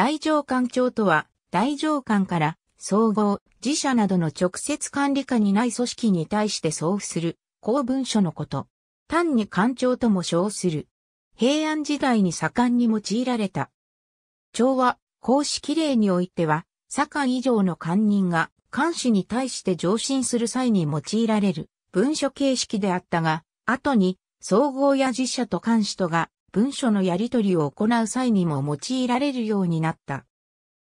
大上官庁とは、大上官から総合、自社などの直接管理下にない組織に対して送付する公文書のこと。単に官庁とも称する。平安時代に盛んに用いられた。庁は、公式例においては、官以上の官人が、官士に対して上申する際に用いられる文書形式であったが、後に、総合や自社と官士とが文書のやり取りを行う際にも用いられるようになった。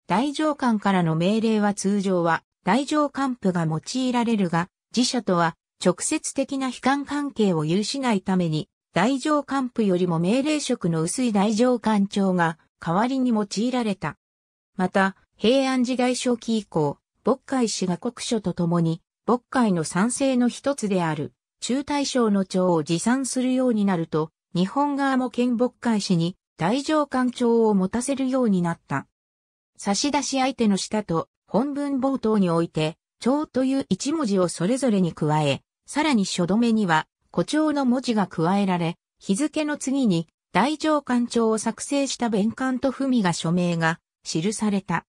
大上官からの命令は通常は大上官府が用いられるが、自社とは直接的な悲観関係を有しないために、大上官府よりも命令職の薄い大上官庁が代わりに用いられた。また、平安時代初期以降、渤海氏が国書とともに、渤海の賛成の一つである、中大将の長を持参するようになると、日本側も県牧会士に大上官庁を持たせるようになった。差出相手の下と本文冒頭において、長という一文字をそれぞれに加え、さらに書度めには、誇張の文字が加えられ、日付の次に、大上官庁を作成した弁官と文が署名が記された。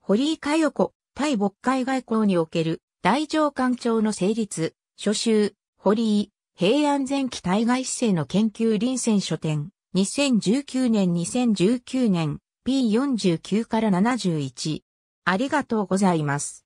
堀井佳代子、対牧会外交における大上官庁の成立、初秋、堀井、平安前期対外姿勢の研究臨戦書店、2019年2019年 P49 から71。ありがとうございます。